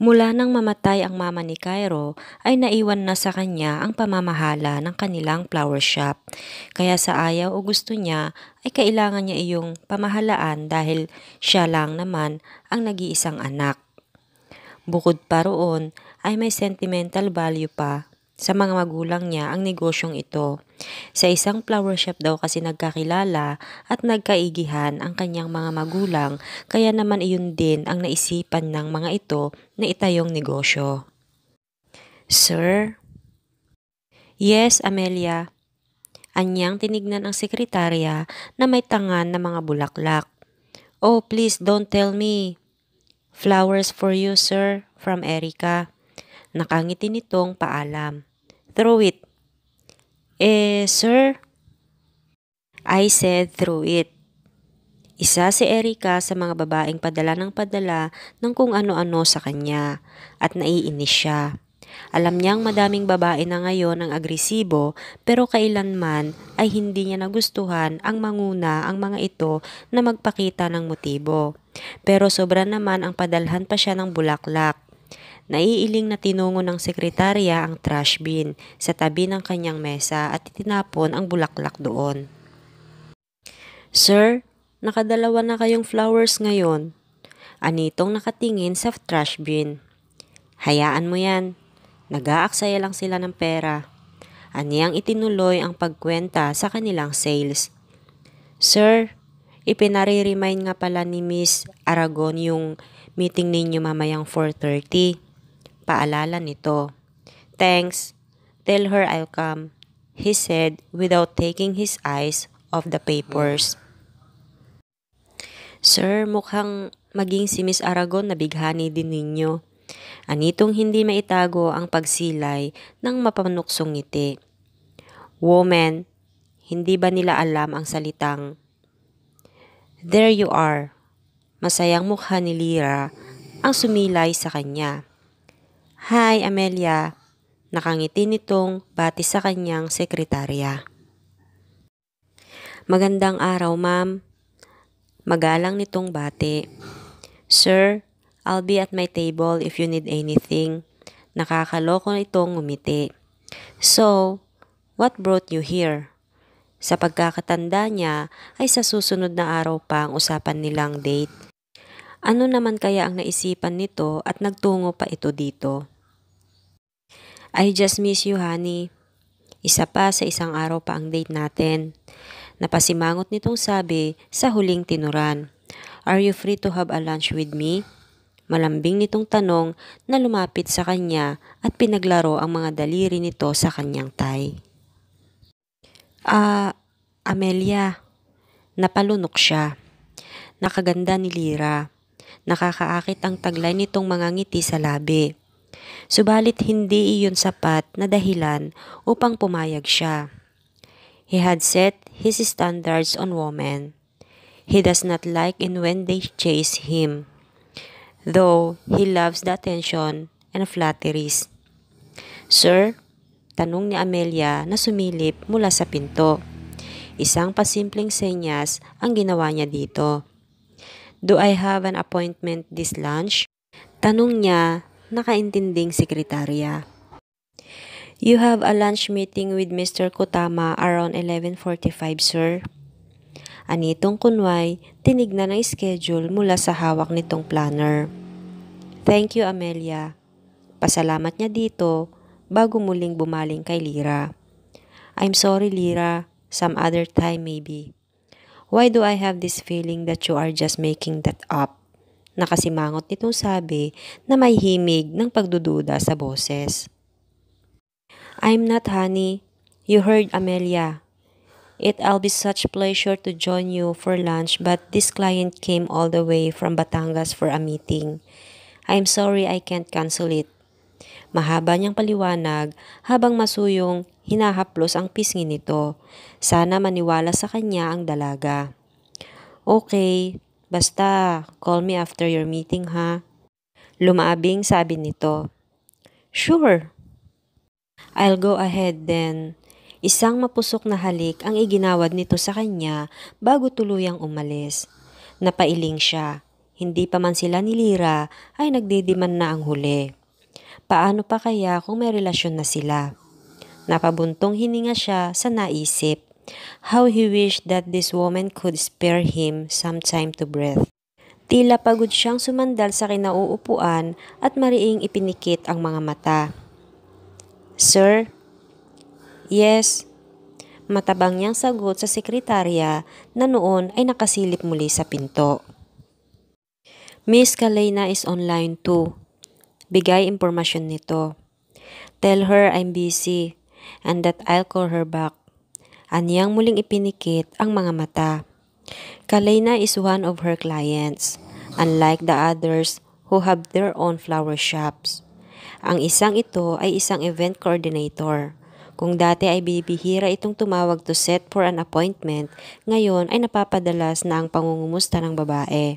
Mula nang mamatay ang mama ni Cairo ay naiwan na sa kanya ang pamamahala ng kanilang flower shop. Kaya sa ayaw o gusto niya ay kailangan niya iyong pamahalaan dahil siya lang naman ang nag-iisang anak. Bukod pa roon ay may sentimental value pa sa mga magulang niya ang negosyong ito. Sa isang flower shop daw kasi nagkakilala at nagkaigihan ang kanyang mga magulang kaya naman iyon din ang naisipan ng mga ito na itayong negosyo. Sir? Yes, Amelia. Anyang tinignan ang sekretarya na may tangan na mga bulaklak. Oh, please don't tell me. Flowers for you, sir, from Erica. Nakangiti nitong paalam through it. Eh, sir? I said through it. Isa si Erika sa mga babaeng padala ng padala ng kung ano-ano sa kanya at naiinis siya. Alam niyang madaming babae na ngayon ang agresibo pero kailanman ay hindi niya nagustuhan ang manguna ang mga ito na magpakita ng motibo. Pero sobra naman ang padalhan pa siya ng bulaklak. Naiiling na tinungo ng sekretarya ang trash bin sa tabi ng kanyang mesa at itinapon ang bulaklak doon. Sir, nakadalawa na kayong flowers ngayon. Anitong nakatingin sa trash bin. Hayaan mo yan. Nag-aaksaya lang sila ng pera. Aniyang itinuloy ang pagkwenta sa kanilang sales. Sir, ipinare nga pala ni Miss Aragon yung meeting ninyo mamayang 4.30 paalala nito. Thanks. Tell her I'll come, he said without taking his eyes off the papers. Sir, mukhang maging si Miss Aragon nabighani din ninyo. Anitong hindi maitago ang pagsilay ng mapanuksong ngiti. Woman, hindi ba nila alam ang salitang There you are. Masayang mukha ni Lira ang sumilay sa kanya. Hi, Amelia. Nakangiti nitong bati sa kanyang sekretarya. Magandang araw, ma'am. Magalang nitong bati. Sir, I'll be at my table if you need anything. Nakakaloko itong ngumiti. So, what brought you here? Sa pagkakatanda niya ay sa susunod na araw pa ang usapan nilang date. Ano naman kaya ang naisipan nito at nagtungo pa ito dito? I just miss you, honey. Isa pa sa isang araw pa ang date natin. Napasimangot nitong sabi sa huling tinuran. Are you free to have a lunch with me? Malambing nitong tanong na lumapit sa kanya at pinaglaro ang mga daliri nito sa kanyang tay. Ah, uh, Amelia. Napalunok siya. Nakaganda ni Lira. Nakakaakit ang taglay nitong mga ngiti sa labi. Subalit hindi iyon sapat na dahilan upang pumayag siya. He had set his standards on women. He does not like in when they chase him, though he loves the attention and flatteries. Sir, tanong ni Amelia na sumilip mula sa pinto. Isang pasimpleng senyas ang ginawa niya dito. Do I have an appointment this lunch? Tanong niya nakaintinding sekretarya. You have a lunch meeting with Mr. Kutama around 11.45, sir. Anitong kunway, tinignan ang schedule mula sa hawak nitong planner. Thank you, Amelia. Pasalamat niya dito bago muling bumaling kay Lira. I'm sorry, Lira. Some other time, maybe. Why do I have this feeling that you are just making that up? Nakasimangot nitong sabi na may himig ng pagdududa sa boses. I'm not honey. You heard Amelia. It'll be such pleasure to join you for lunch but this client came all the way from Batangas for a meeting. I'm sorry I can't cancel it. Mahaba niyang paliwanag habang masuyong hinahaplos ang pisngi nito. Sana maniwala sa kanya ang dalaga. Okay, Basta, call me after your meeting ha. Lumaabing sabi nito. Sure. I'll go ahead then. Isang mapusok na halik ang iginawad nito sa kanya bago tuluyang umalis. Napailing siya. Hindi pa man sila ni Lira ay nagdidiman na ang huli. Paano pa kaya kung may relasyon na sila? Napabuntong hininga siya sa naisip. How he wished that this woman could spare him some time to breathe. Tila pagod siyang sumandal sa kinauupuan at mariing ipinikit ang mga mata. Sir? Yes. Matabang niyang sagot sa sekretarya na noon ay nakasilip muli sa pinto. Miss Kalena is online too. Bigay impormasyon nito. Tell her I'm busy and that I'll call her back. Aniyang muling ipinikit ang mga mata. Kalena is one of her clients, unlike the others who have their own flower shops. Ang isang ito ay isang event coordinator. Kung dati ay bibihira itong tumawag to set for an appointment, ngayon ay napapadalas na ang pangungumusta ng babae.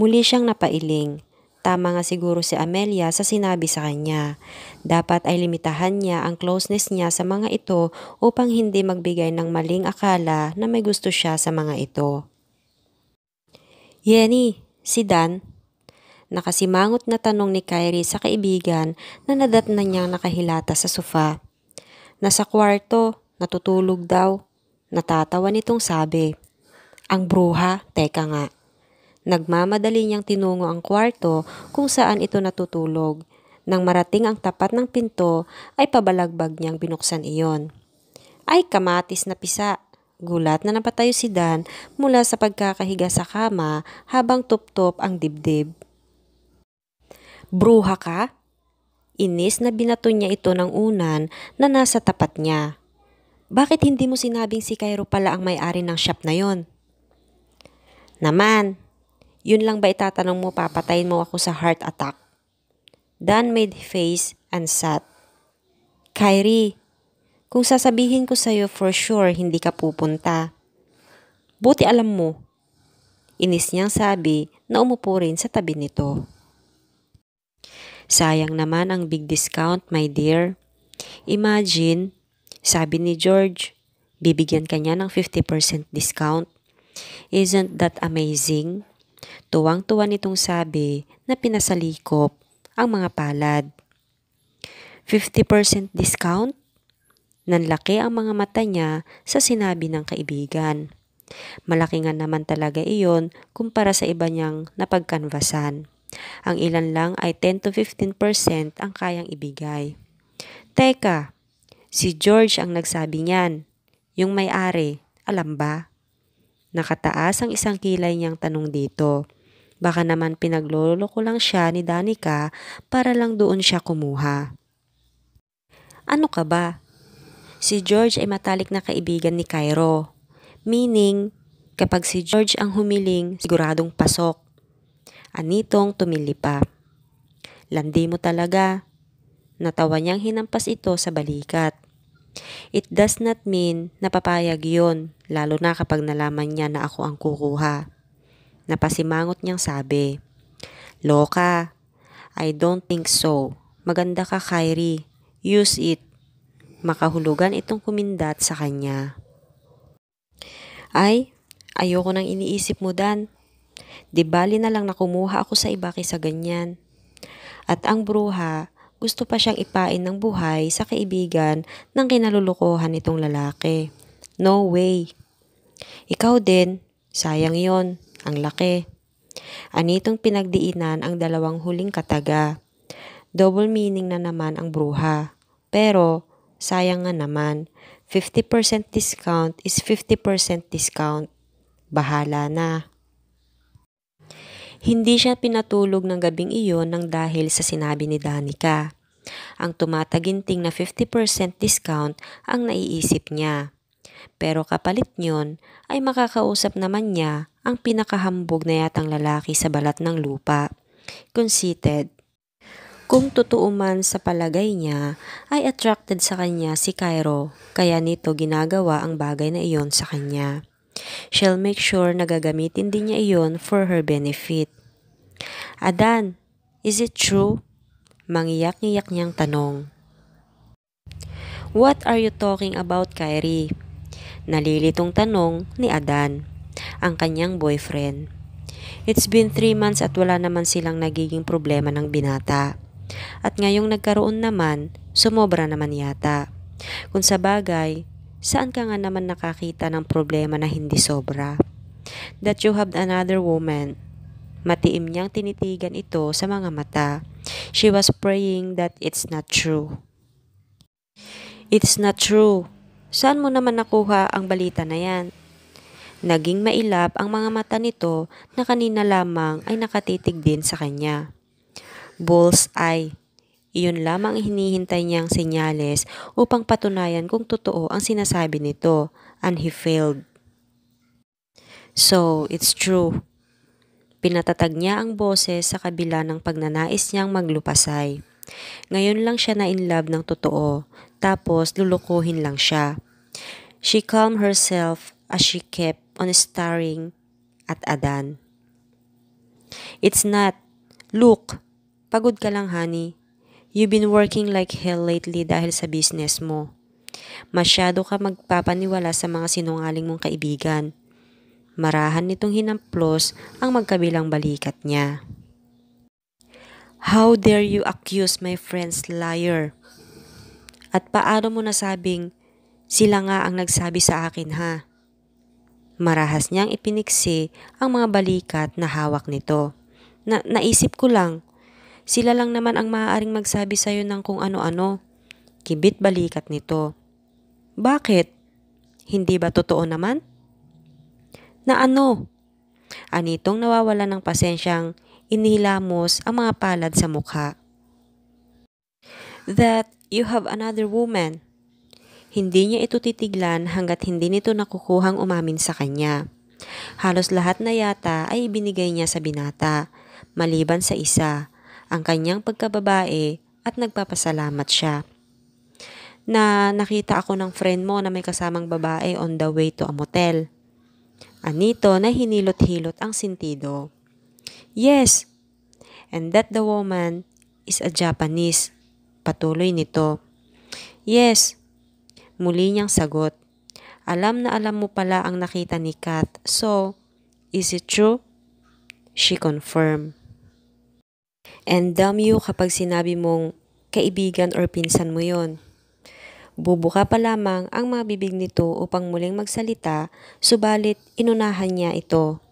Muli siyang napailing. Tama nga siguro si Amelia sa sinabi sa kanya. Dapat ay limitahan niya ang closeness niya sa mga ito upang hindi magbigay ng maling akala na may gusto siya sa mga ito. Yenny, si Dan. Nakasimangot na tanong ni Kyrie sa kaibigan na nadatna niyang nakahilata sa sofa. Nasa kwarto, natutulog daw. Natatawa nitong sabi. Ang bruha, teka nga. Nagmamadali niyang tinungo ang kwarto kung saan ito natutulog. Nang marating ang tapat ng pinto, ay pabalagbag niyang binuksan iyon. Ay kamatis na pisa! Gulat na napatayo si Dan mula sa pagkakahiga sa kama habang tuptop ang dibdib. Bruha ka? Inis na binato niya ito ng unan na nasa tapat niya. Bakit hindi mo sinabing si Cairo pala ang may-ari ng shop na yon? Naman, yun lang ba itatanong mo papatayin mo ako sa heart attack? Dan made face and sat. Kyrie, kung sasabihin ko sa'yo for sure hindi ka pupunta. Buti alam mo. Inis niyang sabi na umupo rin sa tabi nito. Sayang naman ang big discount, my dear. Imagine, sabi ni George, bibigyan ka niya ng 50% discount. Isn't that amazing? Tuwang-tuwa nitong sabi na pinasalikop ang mga palad. 50% discount? Nanlaki ang mga mata niya sa sinabi ng kaibigan. Malaki nga naman talaga iyon kumpara sa iba niyang napagkanvasan. Ang ilan lang ay 10 to 15% ang kayang ibigay. Teka, si George ang nagsabi niyan. Yung may-ari, alam ba? Nakataas ang isang kilay niyang tanong dito. Baka naman pinagloloko lang siya ni Danica para lang doon siya kumuha. Ano ka ba? Si George ay matalik na kaibigan ni Cairo. Meaning, kapag si George ang humiling, siguradong pasok. Anitong tumili pa. Landi mo talaga. Natawa niyang hinampas ito sa balikat. It does not mean napapayag yon, lalo na kapag nalaman niya na ako ang kukuha. Napasimangot niyang sabi. Loka, I don't think so. Maganda ka, Kyrie. Use it. Makahulugan itong kumindat sa kanya. Ay, ayoko nang iniisip mo, Dan. Di bali na lang nakumuha ako sa iba kaysa ganyan. At ang bruha, gusto pa siyang ipain ng buhay sa kaibigan ng kinalulukohan nitong lalaki. No way. Ikaw din, sayang yon. Ang laki. Anitong pinagdiinan ang dalawang huling kataga. Double meaning na naman ang bruha. Pero, sayang nga naman, 50% discount is 50% discount. Bahala na. Hindi siya pinatulog ng gabing iyon ng dahil sa sinabi ni Danica. Ang tumataginting na 50% discount ang naiisip niya. Pero kapalit niyon ay makakausap naman niya ang pinakahambog na yatang lalaki sa balat ng lupa. Conceited. Kung totoo man sa palagay niya, ay attracted sa kanya si Cairo, kaya nito ginagawa ang bagay na iyon sa kanya. She'll make sure na gagamitin din niya iyon for her benefit. Adan, is it true? Mangiyak-ngiyak niyang tanong. What are you talking about, Kyrie? Nalilitong tanong ni Adan ang kanyang boyfriend. It's been 3 months at wala naman silang nagiging problema ng binata. At ngayong nagkaroon naman, sumobra naman yata. Kung sa bagay, saan ka nga naman nakakita ng problema na hindi sobra? That you have another woman. Matiim niyang tinitigan ito sa mga mata. She was praying that it's not true. It's not true. Saan mo naman nakuha ang balita na yan? Naging mailap ang mga mata nito na kanina lamang ay nakatitig din sa kanya. Bull's eye. Iyon lamang hinihintay niyang senyales upang patunayan kung totoo ang sinasabi nito and he failed. So, it's true. Pinatatag niya ang boses sa kabila ng pagnanais niyang maglupasay. Ngayon lang siya na in love ng totoo, tapos lulukuhin lang siya. She calmed herself as she kept on staring at Adan. It's not. Look, pagod ka lang, honey. You've been working like hell lately dahil sa business mo. Masyado ka magpapaniwala sa mga sinungaling mong kaibigan. Marahan nitong hinamplos ang magkabilang balikat niya. How dare you accuse my friends liar? At paano mo nasabing sila nga ang nagsabi sa akin ha? Marahas niyang ipiniksi ang mga balikat na hawak nito. Na naisip ko lang, sila lang naman ang maaaring magsabi sa'yo ng kung ano-ano. Kibit balikat nito. Bakit? Hindi ba totoo naman? Na ano? Anitong nawawala ng pasensyang inilamos ang mga palad sa mukha. That you have another woman. Hindi niya ito titiglan hanggat hindi nito nakukuhang umamin sa kanya. Halos lahat na yata ay ibinigay niya sa binata, maliban sa isa, ang kanyang pagkababae at nagpapasalamat siya. Na nakita ako ng friend mo na may kasamang babae on the way to a motel. Anito na hinilot-hilot ang sintido. Yes, and that the woman is a Japanese. Patuloy nito. Yes, Muli niyang sagot, Alam na alam mo pala ang nakita ni Kat. So, is it true? She confirmed. And damn you kapag sinabi mong kaibigan or pinsan mo yon. Bubuka pa lamang ang mga bibig nito upang muling magsalita, subalit inunahan niya ito.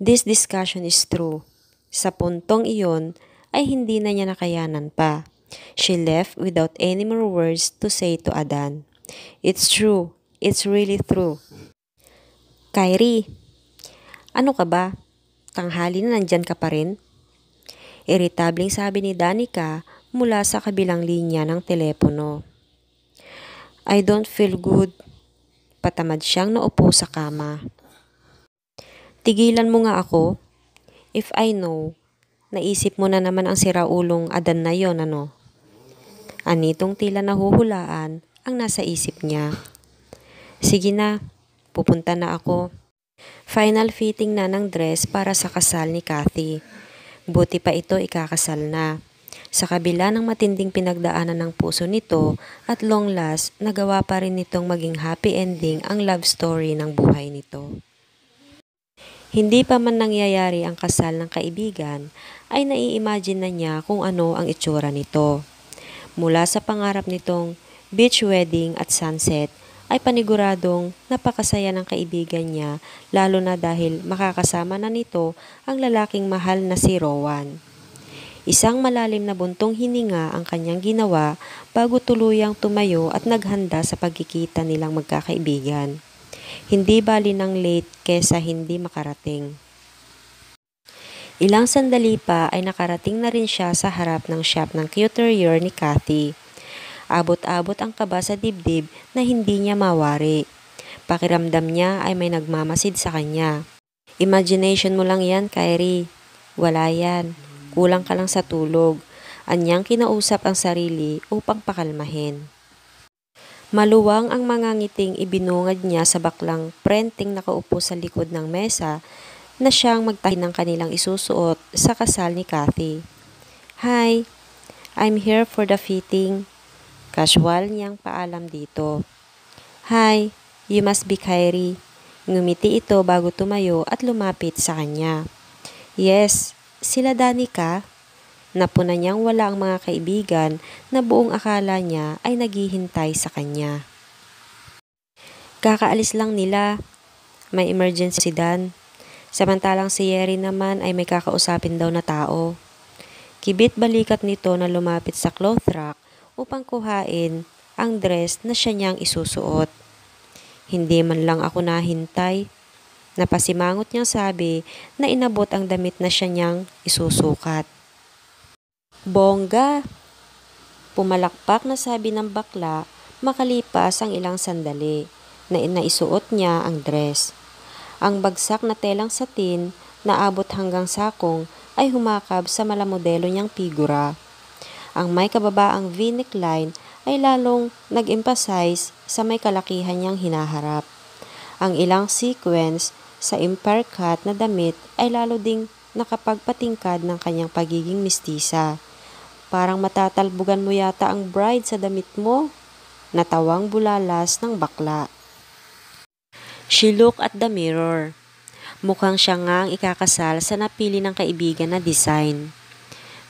This discussion is true. Sa puntong iyon ay hindi na niya nakayanan pa. She left without any more words to say to Adan. It's true. It's really true. Kairi, ano ka ba? Tanghali na nandyan ka pa rin? Irritabling sabi ni Danica mula sa kabilang linya ng telepono. I don't feel good. Patamad siyang naupo sa kama. Tigilan mo nga ako. If I know, naisip mo na naman ang siraulong adan na yon ano? Anitong tila nahuhulaan ang nasa isip niya. Sige na, pupunta na ako. Final fitting na ng dress para sa kasal ni Kathy. Buti pa ito ikakasal na. Sa kabila ng matinding pinagdaanan ng puso nito at long last, nagawa pa rin nitong maging happy ending ang love story ng buhay nito. Hindi pa man nangyayari ang kasal ng kaibigan, ay naiimagine na niya kung ano ang itsura nito. Mula sa pangarap nitong beach wedding at sunset, ay paniguradong napakasaya ng kaibigan niya lalo na dahil makakasama na nito ang lalaking mahal na si Rowan. Isang malalim na buntong hininga ang kanyang ginawa bago tuluyang tumayo at naghanda sa pagkikita nilang magkakaibigan. Hindi bali ng late kesa hindi makarating. Ilang sandali pa ay nakarating na rin siya sa harap ng shop ng cuterior ni Kathy. Abot-abot ang kaba sa dibdib na hindi niya mawari. Pakiramdam niya ay may nagmamasid sa kanya. Imagination mo lang yan, Kyrie. Wala yan. Kulang ka lang sa tulog. Anyang kinausap ang sarili upang pakalmahin. Maluwang ang mga ngiting ibinungad niya sa baklang prenting nakaupo sa likod ng mesa na siyang magtahi ng kanilang isusuot sa kasal ni Kathy. Hi, I'm here for the fitting. Casual niyang paalam dito. Hi, you must be Kyrie. Ngumiti ito bago tumayo at lumapit sa kanya. Yes, sila Danica. Napuna niyang wala ang mga kaibigan na buong akala niya ay naghihintay sa kanya. Kakaalis lang nila. May emergency si Dan. Samantalang si Yeri naman ay may kakausapin daw na tao. Kibit balikat nito na lumapit sa cloth rack upang kuhain ang dress na siya niyang isusuot. Hindi man lang ako nahintay. Napasimangot niyang sabi na inabot ang damit na siya niyang isusukat. Bongga! Pumalakpak na sabi ng bakla makalipas ang ilang sandali na inaisuot niya ang dress. Ang bagsak na telang satin na abot hanggang sakong ay humakab sa malamodelo niyang figura. Ang may kababaang V-neckline ay lalong nag-emphasize sa may kalakihan niyang hinaharap. Ang ilang sequence sa impar cut na damit ay lalo ding nakapagpatingkad ng kanyang pagiging mistisa. Parang matatalbugan mo yata ang bride sa damit mo, natawang bulalas ng bakla. She looked at the mirror. Mukhang siya nga ang ikakasal sa napili ng kaibigan na design.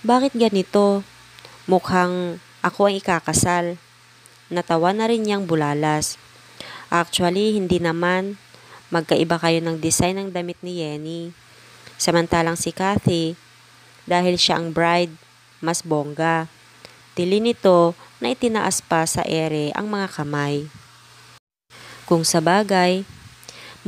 Bakit ganito? Mukhang ako ang ikakasal. Natawa na rin niyang bulalas. Actually, hindi naman. Magkaiba kayo ng design ng damit ni Yenny. Samantalang si Kathy, dahil siya ang bride, mas bongga. Tili nito na itinaas pa sa ere ang mga kamay. Kung sa bagay,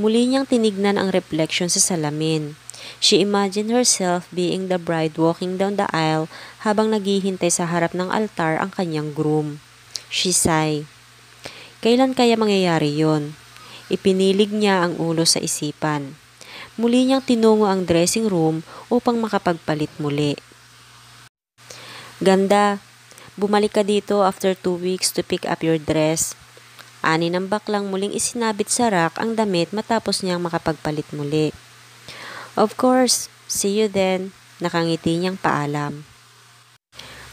Muli niyang tinignan ang reflection sa salamin. She imagined herself being the bride walking down the aisle habang naghihintay sa harap ng altar ang kanyang groom. She sighed. Kailan kaya mangyayari yon? Ipinilig niya ang ulo sa isipan. Muli niyang tinungo ang dressing room upang makapagpalit muli. Ganda, bumalik ka dito after two weeks to pick up your dress. Ani ng baklang muling isinabit sa rack ang damit matapos niyang makapagpalit muli. Of course, see you then, nakangiti niyang paalam.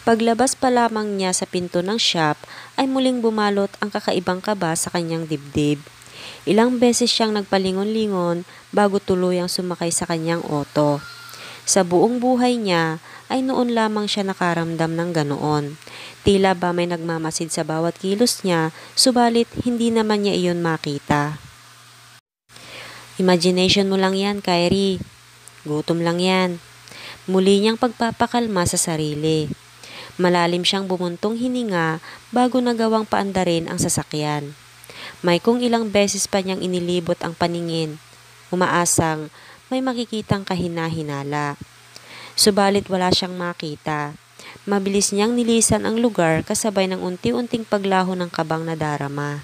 Paglabas pa lamang niya sa pinto ng shop ay muling bumalot ang kakaibang kaba sa kanyang dibdib. Ilang beses siyang nagpalingon-lingon bago tuluyang sumakay sa kanyang oto. Sa buong buhay niya, ay noon lamang siya nakaramdam ng ganoon. Tila ba may nagmamasid sa bawat kilos niya, subalit hindi naman niya iyon makita. Imagination mo lang yan, Kyrie. Gutom lang yan. Muli niyang pagpapakalma sa sarili. Malalim siyang bumuntong hininga bago nagawang paandarin ang sasakyan. May kung ilang beses pa niyang inilibot ang paningin, umaasang may makikitang kahina-hinala. Subalit wala siyang makita. Mabilis niyang nilisan ang lugar kasabay ng unti-unting paglaho ng kabang na darama.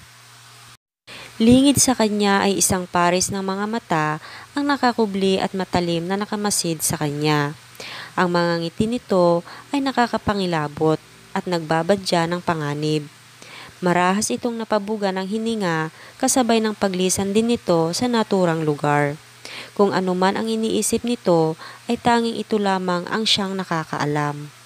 Lingid sa kanya ay isang pares ng mga mata ang nakakubli at matalim na nakamasid sa kanya. Ang mga ngiti nito ay nakakapangilabot at nagbabadya ng panganib. Marahas itong napabuga ng hininga kasabay ng paglisan din nito sa naturang lugar. Kung ano man ang iniisip nito, ay tanging ito lamang ang siyang nakakaalam.